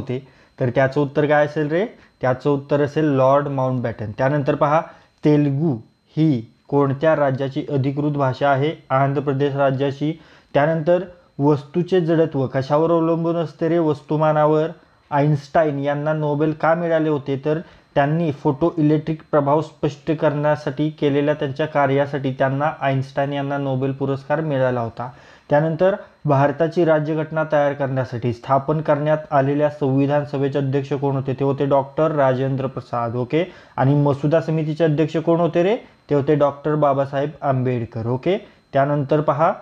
होते तर त्याचं उत्तर काय असेल रे त्याचं उत्तर असेल लॉर्ड माउंट बॅटन त्यानंतर पहा तेलगू ही कोणत्या राज्याची अधिकृत भाषा आहे आंध्र प्रदेश राज्याची त्यानंतर वस्तूचे जडत्व कशावर अवलंबून असते रे वस्तुमानावर आईन्स्टाईन यांना नोबेल का मिळाले होते तर त्यांनी फोटो इलेक्ट्रिक प्रभाव स्पष्ट करण्यासाठी केलेल्या त्यांच्या कार्यासाठी त्यांना आईन्स्टाईन यांना नोबेल पुरस्कार मिळाला होता त्यानंतर भारताची राज्यघटना तयार करण्यासाठी स्थापन करण्यात आलेल्या संविधान सभेचे अध्यक्ष कोण होते ते होते डॉक्टर राजेंद्र प्रसाद ओके आणि मसुदा समितीचे अध्यक्ष कोण होते रे ते होते डॉक्टर बाबासाहेब आंबेडकर ओके त्यानंतर पहा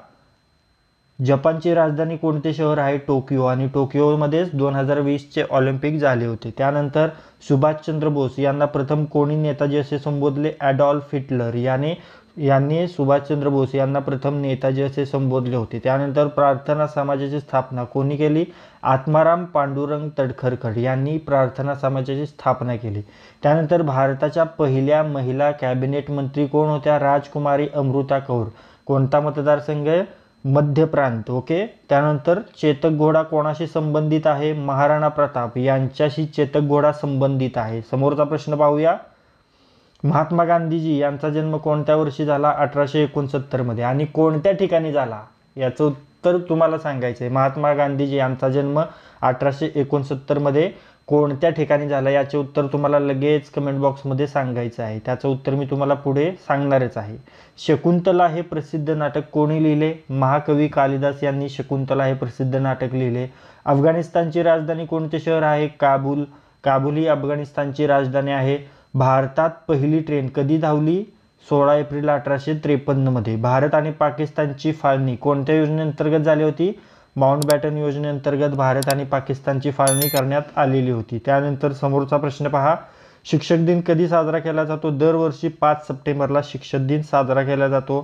जपानची राजधानी कोणते शहर आहे टोकियो आणि टोकियोमध्येच दोन हजार चे ऑलिम्पिक झाले होते त्यानंतर सुभाषचंद्र बोस यांना प्रथम कोणी नेताजी असे संबोधले ॲडॉल्फ हिटलर याने यांनी सुभाषचंद्र बोस यांना प्रथम नेताजी असे संबोधले होते त्यानंतर प्रार्थना समाजाची स्थापना कोणी केली आत्माराम पांडुरंग तडखरकर यांनी प्रार्थना समाजाची स्थापना केली त्यानंतर भारताच्या पहिल्या महिला कॅबिनेट मंत्री कोण होत्या राजकुमारी अमृता कौर कोणता मतदारसंघ आहे मध्य प्रांत ओके त्यानंतर चेतक घोडा कोणाशी संबंधित आहे महाराणा प्रताप यांच्याशी चेतक घोडा संबंधित आहे समोरचा प्रश्न पाहूया महात्मा गांधीजी यांचा जन्म कोणत्या वर्षी झाला अठराशे एकोणसत्तरमध्ये आणि कोणत्या ठिकाणी झाला याचं उत्तर तुम्हाला सांगायचं आहे महात्मा गांधीजी यांचा जन्म अठराशे एकोणसत्तरमध्ये कोणत्या ठिकाणी झाला याचे उत्तर तुम्हाला लगेच कमेंट बॉक्समध्ये सांगायचं आहे त्याचं उत्तर मी तुम्हाला पुढे सांगणारच आहे शकुंतला हे प्रसिद्ध नाटक कोणी लिहिले महाकवी कालिदास यांनी शकुंतला हे प्रसिद्ध नाटक लिहिले अफगाणिस्तानची राजधानी कोणते शहर आहे काबूल काबूल ही अफगाणिस्तानची राजधानी आहे भारतात पहिली ट्रेन कधी धावली सोळा एप्रिल अठराशे त्रेपन्नमध्ये भारत आणि पाकिस्तानची फाळणी कोणत्या योजनेअंतर्गत झाली होती माउंट बॅटन योजनेअंतर्गत भारत आणि पाकिस्तानची फाळणी करण्यात आलेली होती त्यानंतर समोरचा प्रश्न पहा शिक्षक दिन कधी साजरा केला जातो दरवर्षी पाच सप्टेंबरला शिक्षक दिन साजरा केला जातो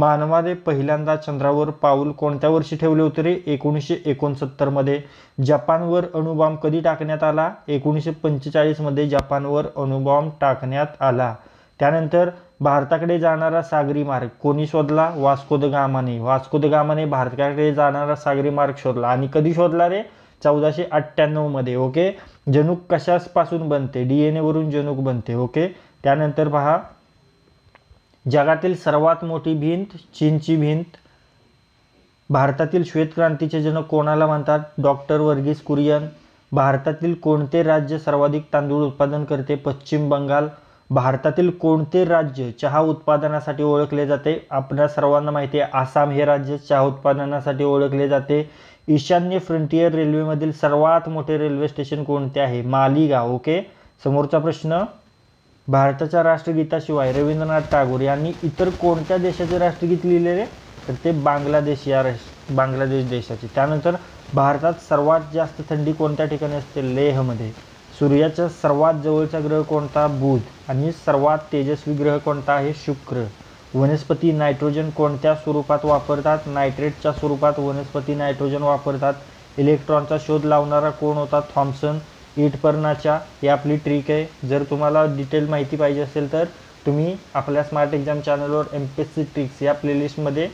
मानवाने पहिल्यांदा चंद्रावर पाऊल कोणत्या वर्षी ठेवले होते रे एकोणीसशे एकोणसत्तरमध्ये जपानवर अणुबॉम्ब कधी टाकण्यात आला एकोणीसशे पंचेचाळीसमध्ये जपानवर अणुबॉम्ब टाकण्यात आला त्यानंतर भारताकडे जाणारा सागरी मार्ग कोणी शोधला वास्को द गामाने वास्को द गामाने भारताकडे जाणारा सागरी मार्ग शोधला आणि कधी शोधला रे चौदाशे अठ्ठ्याण्णवमध्ये ओके जनुक कशापासून बनते डी एन एवरून जनुक बनते ओके त्यानंतर पहा जगातील सर्वात मोठी भिंत चीनची भिंत भारतातील श्वेतक्रांतीचे जनक कोणाला म्हणतात डॉक्टर वर्गीस कुरियन भारतातील कोणते राज्य सर्वाधिक तांदूळ उत्पादन करते पश्चिम बंगाल भारतातील कोणते राज्य चहा उत्पादनासाठी ओळखले जाते आपल्या सर्वांना माहिती आहे आसाम हे राज्य चहा उत्पादनासाठी ओळखले जाते ईशान्य फ्रंटियर रेल्वेमधील सर्वात मोठे रेल्वे स्टेशन कोणते आहे मालिगाव ओके समोरचा प्रश्न भारताच्या राष्ट्रगीताशिवाय रवींद्रनाथ टागोर यांनी इतर कोणत्या देशाचे राष्ट्रगीत लिहिलेले तर ते बांगलादेश या राष्ट्र बांगलादेश देशाचे त्यानंतर भारतात सर्वात जास्त थंडी कोणत्या ठिकाणी असते लेहमध्ये सूर्याचा सर्वात जवळचा ग्रह कोणता बुध आणि सर्वात तेजस्वी ग्रह कोणता आहे शुक्र वनस्पती नायट्रोजन कोणत्या स्वरूपात वापरतात नायट्रेटच्या स्वरूपात वनस्पती नायट्रोजन वापरतात इलेक्ट्रॉनचा शोध लावणारा कोण होता थॉम्सन इटपर्णाच्या ही आपली ट्रिक आहे जर तुम्हाला डिटेल माहिती पाहिजे असेल तर तुम्ही आपल्या स्मार्ट एक्झाम चॅनलवर M P S C tricks या प्लेलिस्टमध्ये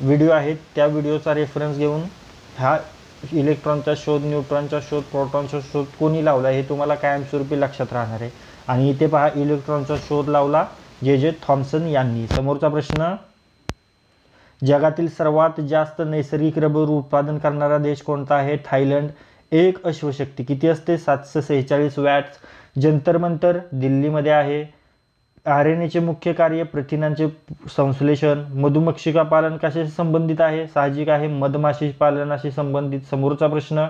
व्हिडिओ आहेत त्या व्हिडिओचा रेफरन्स घेऊन हा इलेक्ट्रॉनचा शोध न्यूट्रॉनचा शोध प्रोटॉनचा शोध कोणी लावला हे तुम्हाला कायमस्वरूपी लक्षात राहणार आहे आणि इथे पहा इलेक्ट्रॉनचा शोध लावला जे जे थॉम्सन यांनी समोरचा प्रश्न जगातील सर्वात जास्त नैसर्गिक रबर उत्पादन करणारा देश कोणता आहे थायलंड एक अश्वशक्ती किती असते सातशे सेहेचाळीस वॅट्स मंतर दिल्लीमध्ये आहे आर एन एचे मुख्य कार्य प्रथिनांचे संश्लेषण मधुमक्षिका पालन कशाशी संबंधित आहे साहजिक आहे मधमाशी पालनाशी संबंधित समोरचा प्रश्न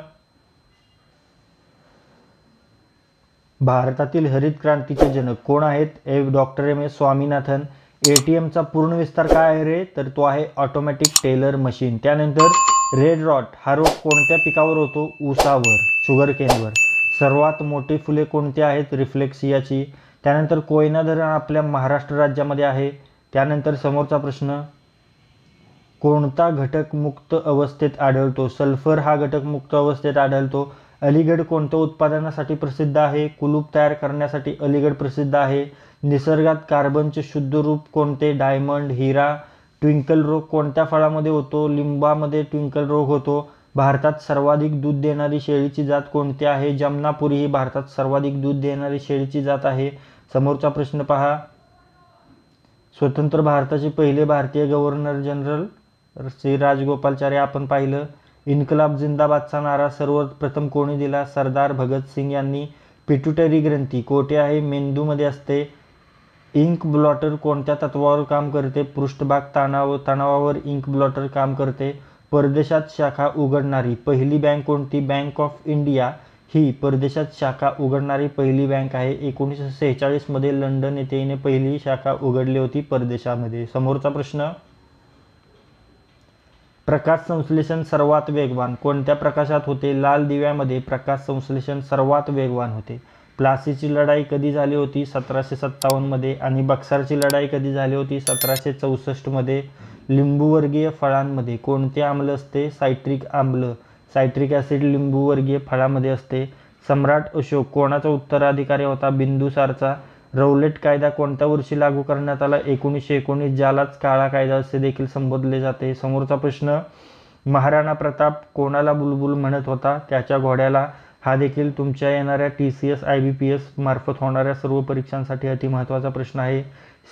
भारतातील हरित क्रांतीचे जनक कोण आहेत A doctor M S Swaminathan एटीएमचा पूर्ण विस्तार काय आहे रे तर तो आहे ऑटोमॅटिक टेलर मशीन त्यानंतर रेड रॉट हा रोग कोणत्या पिकावर होतो ऊसावर शुगर केनवर सर्वात मोठी फुले कोणती आहेत रिफ्लेक्सियाची त्यानंतर कोयना धरण आपल्या महाराष्ट्र राज्यामध्ये आहे त्यानंतर समोरचा प्रश्न कोणता घटक मुक्त अवस्थेत आढळतो सल्फर हा घटक मुक्त अवस्थेत आढळतो अलीगड कोणत्या उत्पादनासाठी प्रसिद्ध आहे कुलूप तयार करण्यासाठी अलीगड प्रसिद्ध आहे निसर्गात कार्बनचे शुद्ध रूप कोणते डायमंड हिरा ट्विंकल रोग कोणत्या फळामध्ये होतो लिंबामध्ये ट्विंकल रोग होतो भारतात सर्वाधिक दूध देणारी शेळीची जात कोणती आहे जमनापुरी ही भारतात सर्वाधिक दूध देणारी शेळीची जात आहे समोरचा प्रश्न पहा स्वतंत्र भारताचे पहिले भारतीय गव्हर्नर जनरल श्री राजगोपालचार्य आपण पाहिलं इन्कलाब जिंदाबादचा नारा सर्वप्रथम कोणी दिला सरदार भगतसिंग यांनी पिट्युटरी ग्रंथी कोठे आहे मेंदूमध्ये असते इंक ब्लॉटर कोणत्या तत्वावर काम करते पृष्ठभाग तणाव तणावावर इंक ब्लॉटर काम करते परदेशात शाखा उघडणारी पहिली बँक कोणती बँक ऑफ इंडिया ही परदेशात शाखा उघडणारी पहिली बँक आहे एकोणीसशे सेहेचाळीसमध्ये लंडन येथे हिने पहिली शाखा उघडली होती परदेशामध्ये समोरचा प्रश्न प्रकाश संश्लेषण सर्वात वेगवान कोणत्या प्रकाशात होते लाल दिव्यामध्ये प्रकाश संश्लेषण सर्वात वेगवान होते प्लासीची लढाई कधी झाली होती सतराशे सत्तावन्नमध्ये आणि बक्सारची लढाई कधी झाली होती सतराशे चौसष्टमध्ये लिंबूवर्गीय फळांमध्ये कोणते आम्ल असते सायट्रिक आम्ल सायट्रिक ॲसिड लिंबूवर्गीय फळामध्ये असते सम्राट अशोक कोणाचा उत्तराधिकारी होता बिंदुसारचा रौलेट कायदा कोणत्या वर्षी लागू करण्यात आला एकोणीसशे एकोणीस ज्यालाच काळा कायदा असे देखील संबोधले जाते समोरचा प्रश्न महाराणा प्रताप कोणाला बुलबुल म्हणत होता त्याच्या घोड्याला हा देखील तुमच्या येणाऱ्या T C S I B P S मार्फत होणाऱ्या सर्व परीक्षांसाठी अतिमहत्त्वाचा प्रश्न आहे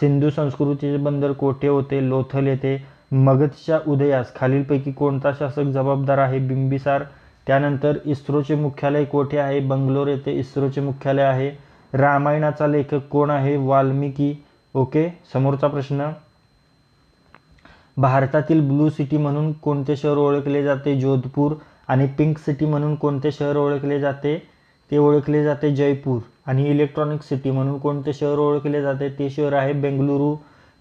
सिंधू संस्कृतीचे बंदर कोठे होते लोथल येथे मगधच्या उदयास खालीलपैकी कोणता शासक जबाबदार आहे बिंबिसार त्यानंतर इस्रोचे मुख्यालय कोठे आहे बंगलोर येथे इस्रोचे मुख्यालय आहे रामायणाचा लेखक कोण आहे वाल्मिकी ओके समोरचा प्रश्न भारतातील ब्लू सिटी म्हणून कोणते शहर ओळखले जाते जोधपूर आणि पिंक सिटी म्हणून कोणते शहर ओळखले जाते ते ओळखले जाते जयपूर आणि इलेक्ट्रॉनिक सिटी म्हणून कोणते शहर ओळखले जाते ते शहर आहे बेंगलुरू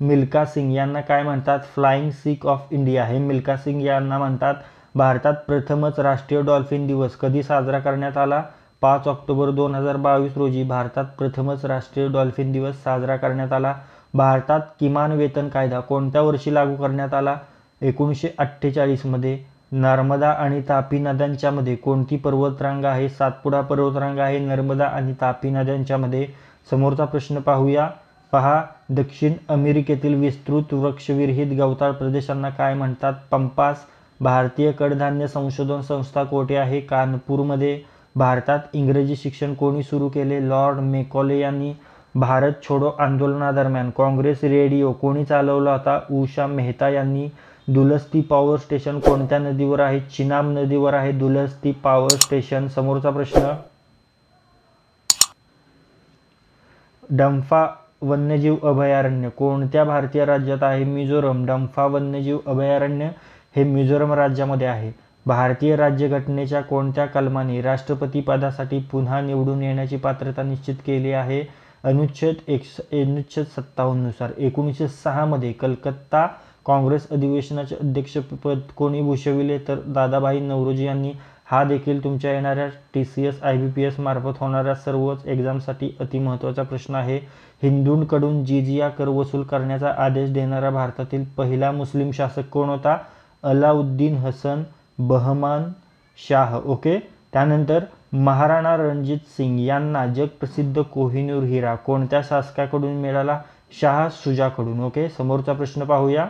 मिल्का सिंग यांना काय म्हणतात फ्लाइंग सिक ऑफ इंडिया हे मिल्का सिंग यांना म्हणतात भारतात प्रथमच राष्ट्रीय डॉल्फिन दिवस कधी साजरा करण्यात आला पाच ऑक्टोबर दोन हजार बावीस रोजी भारतात प्रथमच राष्ट्रीय डॉल्फिन दिवस साजरा करण्यात आला भारतात किमान वेतन कायदा कोणत्या वर्षी लागू करण्यात आला एकोणीसशे अठ्ठेचाळीसमध्ये नर्मदा आणि तापी नद्यांच्यामध्ये कोणती पर्वतरांग आहे सातपुडा पर्वतरांग आहे नर्मदा आणि तापी नद्यांच्यामध्ये समोरचा प्रश्न पाहूया पहा दक्षिण अमेरिकेतील विस्तृत वृक्षविरहित गवताळ प्रदेशांना काय म्हणतात पंपास भारतीय कडधान्य संशोधन संस्था कोठे आहे कानपूरमध्ये भारतात इंग्रजी शिक्षण कोणी सुरू केले लॉर्ड मेकॉले यांनी भारत छोडो आंदोलनादरम्यान काँग्रेस रेडिओ कोणी चालवला होता उषा मेहता यांनी दुलस्ती पॉवर स्टेशन कोणत्या नदीवर आहे चिनाब नदीवर आहे दुलस्ती पॉवर स्टेशन समोरचा प्रश्न डम्फा वन्यजीव अभयारण्य कोणत्या भारतीय राज्यात आहे मिझोरम डम्फा वन्यजीव अभयारण्य हे मिझोरम राज्यामध्ये आहे भारतीय राज्यघटनेच्या कोणत्या कलमाने राष्ट्रपती पदासाठी पुन्हा निवडून येण्याची पात्रता निश्चित केली आहे अनुच्छेद एक अनुच्छेद सत्तावन्ननुसार एकोणीसशे सहामध्ये कलकत्ता काँग्रेस अधिवेशनाचे अध्यक्षपद कोणी भूषविले तर दादाभाई नवरोजी यांनी हा देखील तुमच्या येणाऱ्या T C S I B P S मार्फत होणाऱ्या सर्वच एक्झामसाठी अतिमहत्त्वाचा प्रश्न आहे हिंदूंकडून जिजिया कर वसूल करण्याचा आदेश देणारा भारतातील पहिला मुस्लिम शासक कोण होता अलाउद्दीन हसन बहमान शाह ओके त्यानंतर महाराणा रणजित सिंग यांना जगप्रसिद्ध कोहिनूर हिरा कोणत्या शासकाकडून मिळाला शाह सुजाकडून ओके समोरचा प्रश्न पाहूया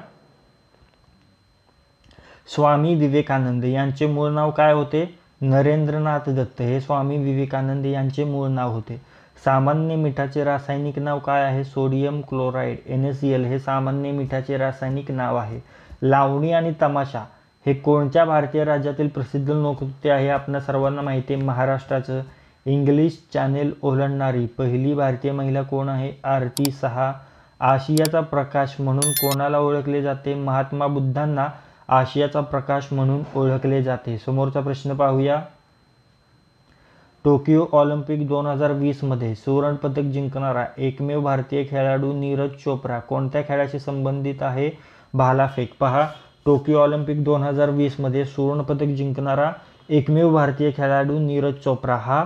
स्वामी विवेकानंद यांचे मूळ नाव काय होते नरेंद्रनाथ दत्त हे स्वामी विवेकानंद यांचे मूळ नाव होते सामान्य मिठाचे रासायनिक नाव काय आहे sodium chloride N S L हे सामान्य मिठाचे रासायनिक नाव आहे लावणी आणि तमाशा हे कोणत्या भारतीय राज्यातील प्रसिद्ध लोकनृत्य आहे आपल्या सर्वांना माहिती आहे महाराष्ट्राचं इंग्लिश चॅनेल ओलांडणारी पहिली भारतीय महिला कोण आहे आरती सहा आशियाचा प्रकाश म्हणून कोणाला ओळखले जाते महात्मा बुद्धांना आशियाचा प्रकाश म्हणून ओळखले जाते समोरचा प्रश्न पाहूया टोकियो ऑलिम्पिक दोन हजार वीसमध्ये सुवर्णपदक जिंकणारा एकमेव भारतीय खेळाडू नीरज चोप्रा कोणत्या खेळाशी संबंधित आहे भालाफेक पहा टोकियो ऑलिम्पिक दोन हजार वीसमध्ये सुवर्णपदक जिंकणारा एकमेव भारतीय खेळाडू नीरज चोप्रा हा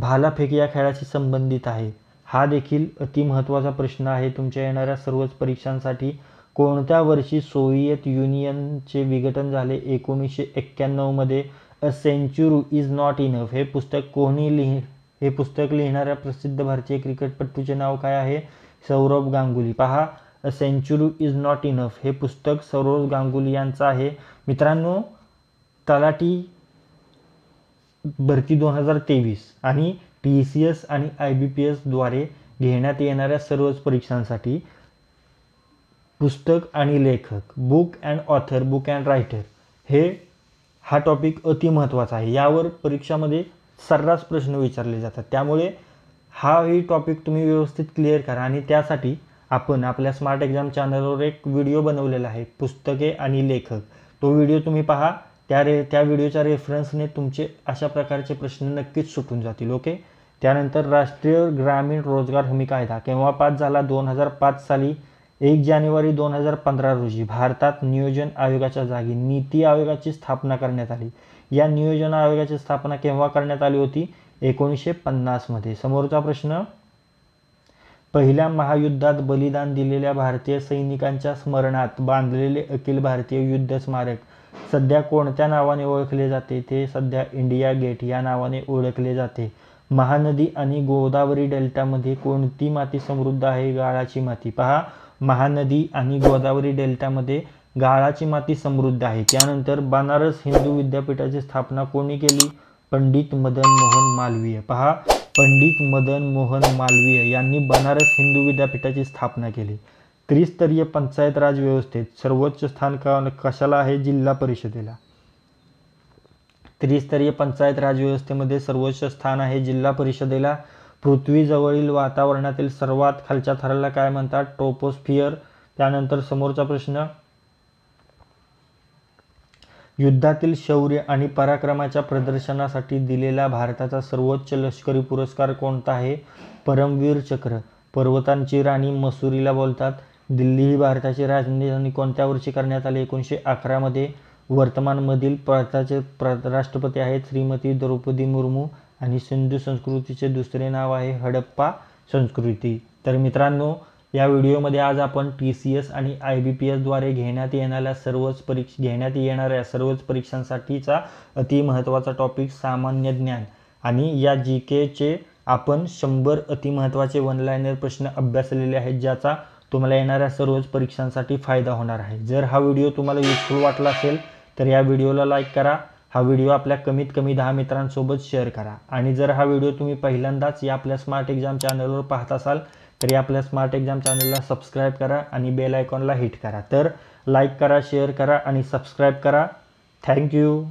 भालाफेक या खेळाशी संबंधित आहे हा देखील महत्त्वाचा प्रश्न आहे तुमच्या येणाऱ्या सर्वच परीक्षांसाठी कोणत्या वर्षी सोव्हिएत युनियनचे विघटन झाले एकोणीसशे एक्क्याण्णवमध्ये A century is not enough हे पुस्तक कोणी लिहि हे पुस्तक लिहिणाऱ्या प्रसिद्ध भारतीय क्रिकेटपटूचे नाव काय आहे सौरभ गांगुली पहा A century is not enough हे पुस्तक सौरभ गांगुली यांचं आहे मित्रांनो तलाठी भरती दोन हजार तेवीस आणि टी सी एस आणि आय बी पी एसद्वारे घेण्यात येणाऱ्या सर्वच परीक्षांसाठी पुस्तक आणि लेखक book and author book and writer हे हा टॉपिक महत्त्वाचा आहे यावर परीक्षामध्ये सर्रास प्रश्न विचारले जातात त्यामुळे हाही टॉपिक तुम्ही व्यवस्थित क्लिअर करा आणि त्यासाठी आपण आपल्या स्मार्ट एक्झाम चॅनलवर एक व्हिडिओ बनवलेला आहे पुस्तके आणि लेखक तो व्हिडिओ तुम्ही पहा त्या रे त्या व्हिडिओच्या रेफरन्सने तुमचे अशा प्रकारचे प्रश्न नक्कीच सुटून जातील ओके त्यानंतर राष्ट्रीय ग्रामीण रोजगार हमी कायदा केव्हा पास झाला दोन हजार पाच साली एक जानेवारी दोन हजार पंधरा रोजी भारतात नियोजन आयोगाच्या जागी नीती आयोगाची स्थापना करण्यात आली या नियोजन आयोगाची स्थापना केव्हा करण्यात आली होती एकोणीसशे मध्ये समोरचा प्रश्न पहिल्या महायुद्धात बलिदान दिलेल्या भारतीय सैनिकांच्या स्मरणात बांधलेले अखिल भारतीय युद्ध स्मारक सध्या कोणत्या नावाने ओळखले जाते ते सध्या इंडिया गेट या नावाने ओळखले जाते महानदी आणि गोदावरी डेल्टामध्ये कोणती माती समृद्ध आहे गाळाची माती पहा महानदी आणि गोदावरी डेल्टामध्ये गाळाची माती समृद्ध आहे त्यानंतर बनारस हिंदू विद्यापीठाची स्थापना कोणी केली पंडित मदन मोहन मालवीय पहा पंडित मदन मोहन मालवीय यांनी बनारस हिंदू विद्यापीठाची स्थापना केली त्रिस्तरीय पंचायत राज व्यवस्थेत सर्वोच्च स्थान कशाला आहे जिल्हा परिषदेला त्रिस्तरीय पंचायत राज व्यवस्थेमध्ये सर्वोच्च स्थान आहे जिल्हा परिषदेला पृथ्वीजवळील वातावरणातील सर्वात खालच्या थराला काय म्हणतात ट्रोपोस्फियर त्यानंतर समोरचा प्रश्न युद्धातील शौर्य आणि पराक्रमाच्या प्रदर्शनासाठी दिलेला भारताचा सर्वोच्च लष्करी पुरस्कार कोणता आहे परमवीर चक्र पर्वतांची राणी मसुरीला बोलतात दिल्ली ही भारताची राजधानी कोणत्या वर्षी करण्यात आली एकोणीशे अकरामध्ये वर्तमानमधील भारताचे राष्ट्रपती आहेत श्रीमती द्रौपदी मुर्मू आणि सिंधू संस्कृतीचे दुसरे नाव आहे हडप्पा संस्कृती तर मित्रांनो या व्हिडिओमध्ये आज आपण टी सी एस आणि आय बी पी एसद्वारे घेण्यात येणाऱ्या सर्वच परीक्ष घेण्यात येणाऱ्या सर्वच परीक्षांसाठीचा अति महत्त्वाचा टॉपिक सामान्य ज्ञान आणि या जी केचे आपण शंभर अतिमहत्त्वाचे वन लायनर प्रश्न अभ्यासलेले आहेत ज्याचा तुम्हाला येणाऱ्या सर्वच परीक्षांसाठी फायदा होणार आहे जर हा व्हिडिओ तुम्हाला युजफुल वाटला असेल तर या व्हिडिओला लाईक करा हा व्हिडिओ आपल्या कमीत कमी दहा मित्रांसोबत शेअर करा आणि जर हा व्हिडिओ तुम्ही पहिल्यांदाच या आपल्या स्मार्ट एक्झाम चॅनलवर पाहत असाल तर या आपल्या स्मार्ट एक्झाम चॅनलला सबस्क्राईब करा आणि बेल आयकॉनला हिट करा तर लाईक करा शेअर करा आणि सबस्क्राईब करा थँक्यू